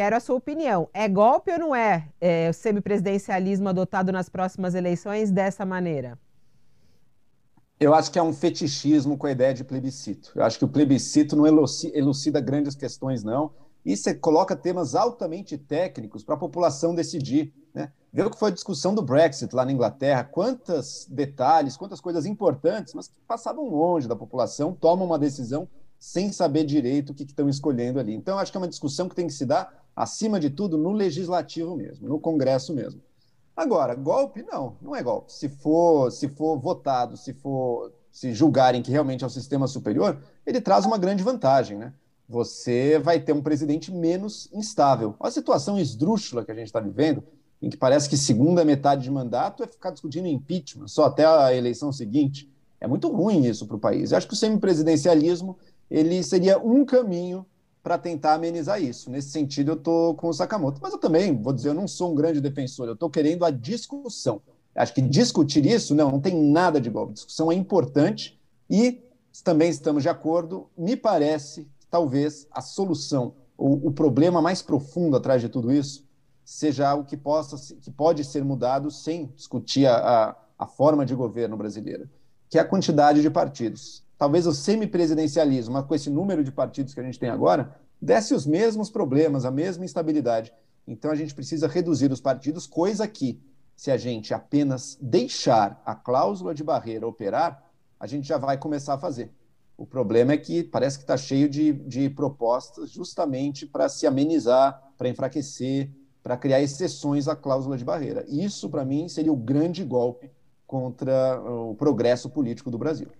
Quero a sua opinião. É golpe ou não é, é o semipresidencialismo adotado nas próximas eleições dessa maneira? Eu acho que é um fetichismo com a ideia de plebiscito. Eu acho que o plebiscito não elucida grandes questões, não. E você coloca temas altamente técnicos para a população decidir. Né? Vê o que foi a discussão do Brexit lá na Inglaterra. Quantos detalhes, quantas coisas importantes, mas que passavam longe da população, tomam uma decisão sem saber direito o que estão escolhendo ali. Então, acho que é uma discussão que tem que se dar acima de tudo no legislativo mesmo, no Congresso mesmo. Agora, golpe não, não é golpe. Se for, se for votado, se for se julgarem que realmente é o sistema superior, ele traz uma grande vantagem, né? Você vai ter um presidente menos instável. Olha a situação esdrúxula que a gente está vivendo, em que parece que segunda metade de mandato é ficar discutindo impeachment só até a eleição seguinte. É muito ruim isso para o país. Eu acho que o semipresidencialismo ele seria um caminho para tentar amenizar isso. Nesse sentido, eu estou com o Sakamoto. Mas eu também, vou dizer, eu não sou um grande defensor, eu estou querendo a discussão. Acho que discutir isso, não, não tem nada de golpe. Discussão é importante e também estamos de acordo. Me parece, talvez, a solução, ou o problema mais profundo atrás de tudo isso, seja algo que, possa, que pode ser mudado sem discutir a, a, a forma de governo brasileira, que é a quantidade de partidos talvez o semipresidencialismo, mas com esse número de partidos que a gente tem agora, desse os mesmos problemas, a mesma instabilidade. Então a gente precisa reduzir os partidos, coisa que, se a gente apenas deixar a cláusula de barreira operar, a gente já vai começar a fazer. O problema é que parece que está cheio de, de propostas justamente para se amenizar, para enfraquecer, para criar exceções à cláusula de barreira. Isso, para mim, seria o grande golpe contra o progresso político do Brasil.